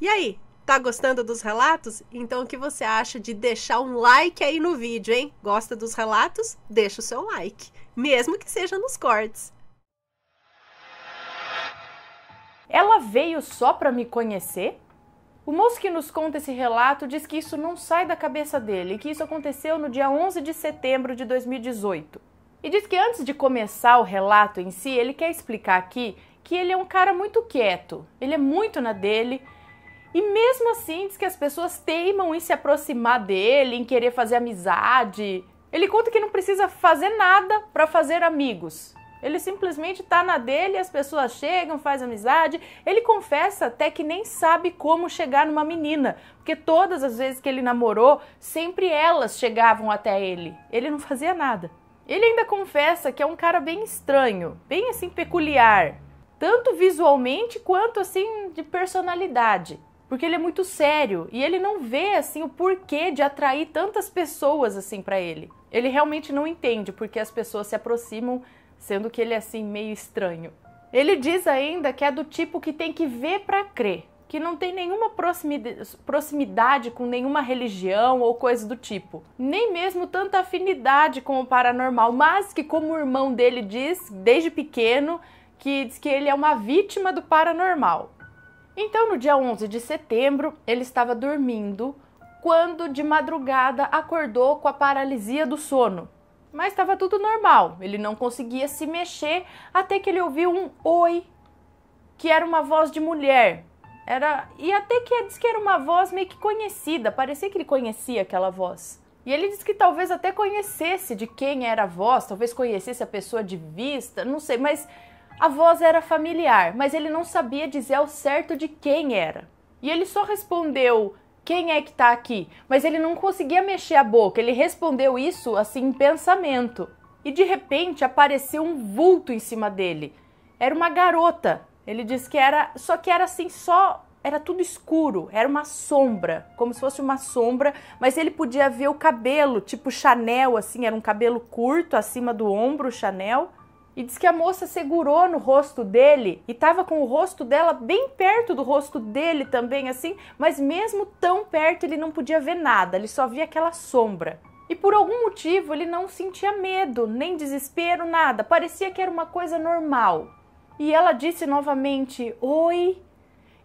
E aí, tá gostando dos relatos? Então o que você acha de deixar um like aí no vídeo, hein? Gosta dos relatos? Deixa o seu like, mesmo que seja nos cortes. Ela veio só para me conhecer? O moço que nos conta esse relato diz que isso não sai da cabeça dele, que isso aconteceu no dia 11 de setembro de 2018. E diz que antes de começar o relato em si, ele quer explicar aqui que ele é um cara muito quieto, ele é muito na dele, e mesmo assim, diz que as pessoas teimam em se aproximar dele, em querer fazer amizade. Ele conta que não precisa fazer nada para fazer amigos. Ele simplesmente está na dele, as pessoas chegam, faz amizade. Ele confessa até que nem sabe como chegar numa menina, porque todas as vezes que ele namorou, sempre elas chegavam até ele. Ele não fazia nada. Ele ainda confessa que é um cara bem estranho, bem assim peculiar, tanto visualmente quanto assim de personalidade porque ele é muito sério e ele não vê assim o porquê de atrair tantas pessoas assim para ele. Ele realmente não entende porque as pessoas se aproximam, sendo que ele é assim meio estranho. Ele diz ainda que é do tipo que tem que ver para crer, que não tem nenhuma proximidade com nenhuma religião ou coisa do tipo, nem mesmo tanta afinidade com o paranormal, mas que como o irmão dele diz desde pequeno que diz que ele é uma vítima do paranormal. Então, no dia 11 de setembro, ele estava dormindo quando de madrugada acordou com a paralisia do sono. Mas estava tudo normal, ele não conseguia se mexer até que ele ouviu um oi, que era uma voz de mulher. Era, e até que diz que era uma voz meio que conhecida, parecia que ele conhecia aquela voz. E ele disse que talvez até conhecesse de quem era a voz, talvez conhecesse a pessoa de vista, não sei, mas a voz era familiar, mas ele não sabia dizer ao certo de quem era. E ele só respondeu: Quem é que tá aqui? Mas ele não conseguia mexer a boca, ele respondeu isso assim em pensamento. E de repente apareceu um vulto em cima dele. Era uma garota. Ele disse que era, só que era assim, só era tudo escuro, era uma sombra, como se fosse uma sombra, mas ele podia ver o cabelo, tipo Chanel, assim, era um cabelo curto acima do ombro, Chanel, e diz que a moça segurou no rosto dele e tava com o rosto dela bem perto do rosto dele também, assim, mas mesmo tão perto ele não podia ver nada, ele só via aquela sombra. E por algum motivo ele não sentia medo, nem desespero, nada, parecia que era uma coisa normal. E ela disse novamente: Oi,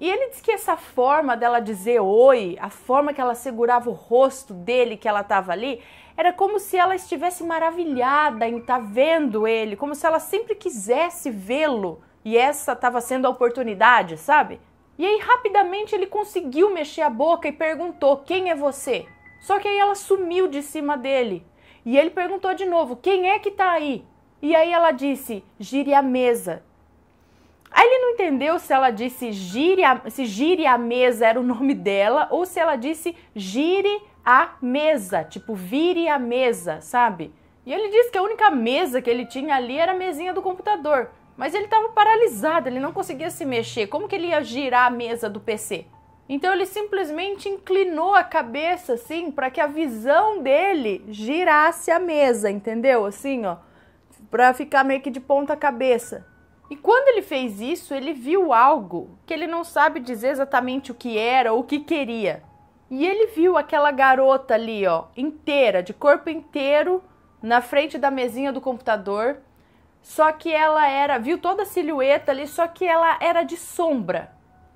e ele diz que essa forma dela dizer oi, a forma que ela segurava o rosto dele, que ela estava ali, era como se ela estivesse maravilhada em estar tá vendo ele, como se ela sempre quisesse vê-lo e essa estava sendo a oportunidade, sabe? E aí rapidamente ele conseguiu mexer a boca e perguntou: Quem é você? Só que aí ela sumiu de cima dele. E ele perguntou de novo: Quem é que tá aí? E aí ela disse: Gire a mesa. Aí ele não entendeu se ela disse gire a, se gire a mesa era o nome dela ou se ela disse gire a mesa, tipo vire a mesa, sabe? E ele disse que a única mesa que ele tinha ali era a mesinha do computador. Mas ele estava paralisado, ele não conseguia se mexer. Como que ele ia girar a mesa do PC? Então ele simplesmente inclinou a cabeça assim para que a visão dele girasse a mesa, entendeu? Assim, ó, para ficar meio que de ponta cabeça. E quando ele fez isso, ele viu algo que ele não sabe dizer exatamente o que era ou o que queria. E ele viu aquela garota ali, ó, inteira, de corpo inteiro, na frente da mesinha do computador. Só que ela era, viu toda a silhueta ali, só que ela era de sombra.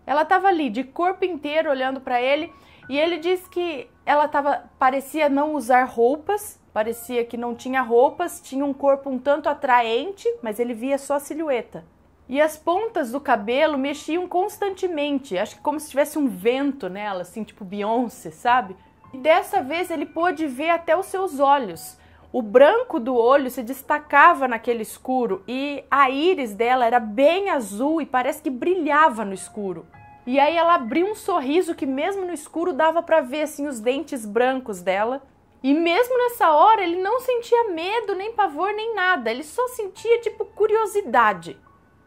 Ela estava ali de corpo inteiro olhando para ele e ele disse que ela tava, parecia não usar roupas, parecia que não tinha roupas, tinha um corpo um tanto atraente, mas ele via só a silhueta. E as pontas do cabelo mexiam constantemente, acho que como se tivesse um vento nela, assim, tipo Beyoncé, sabe? E dessa vez ele pôde ver até os seus olhos. O branco do olho se destacava naquele escuro e a íris dela era bem azul e parece que brilhava no escuro. E aí ela abriu um sorriso que mesmo no escuro dava para ver assim os dentes brancos dela. E mesmo nessa hora ele não sentia medo, nem pavor, nem nada. Ele só sentia tipo curiosidade.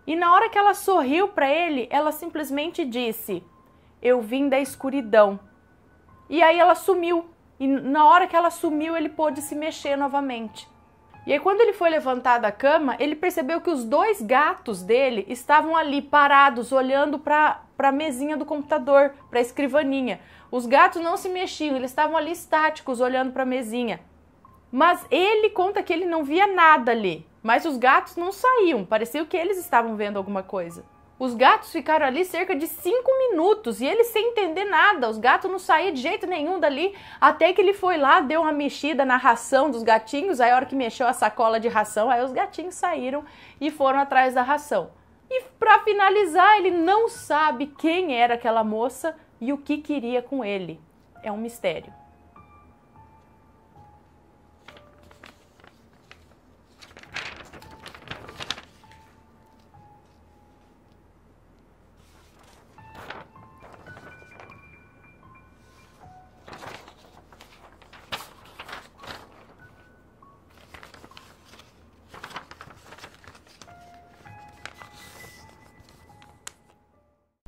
E na hora que ela sorriu para ele, ela simplesmente disse: "Eu vim da escuridão". E aí ela sumiu e na hora que ela sumiu, ele pôde se mexer novamente. E aí, quando ele foi levantar da cama, ele percebeu que os dois gatos dele estavam ali parados, olhando para a mesinha do computador, para a escrivaninha. Os gatos não se mexiam, eles estavam ali estáticos, olhando para a mesinha. Mas ele conta que ele não via nada ali, mas os gatos não saíam, parecia que eles estavam vendo alguma coisa. Os gatos ficaram ali cerca de cinco minutos e ele sem entender nada. Os gatos não saíram de jeito nenhum dali. Até que ele foi lá, deu uma mexida na ração dos gatinhos. Aí, a hora que mexeu a sacola de ração, aí os gatinhos saíram e foram atrás da ração. E para finalizar, ele não sabe quem era aquela moça e o que queria com ele. É um mistério.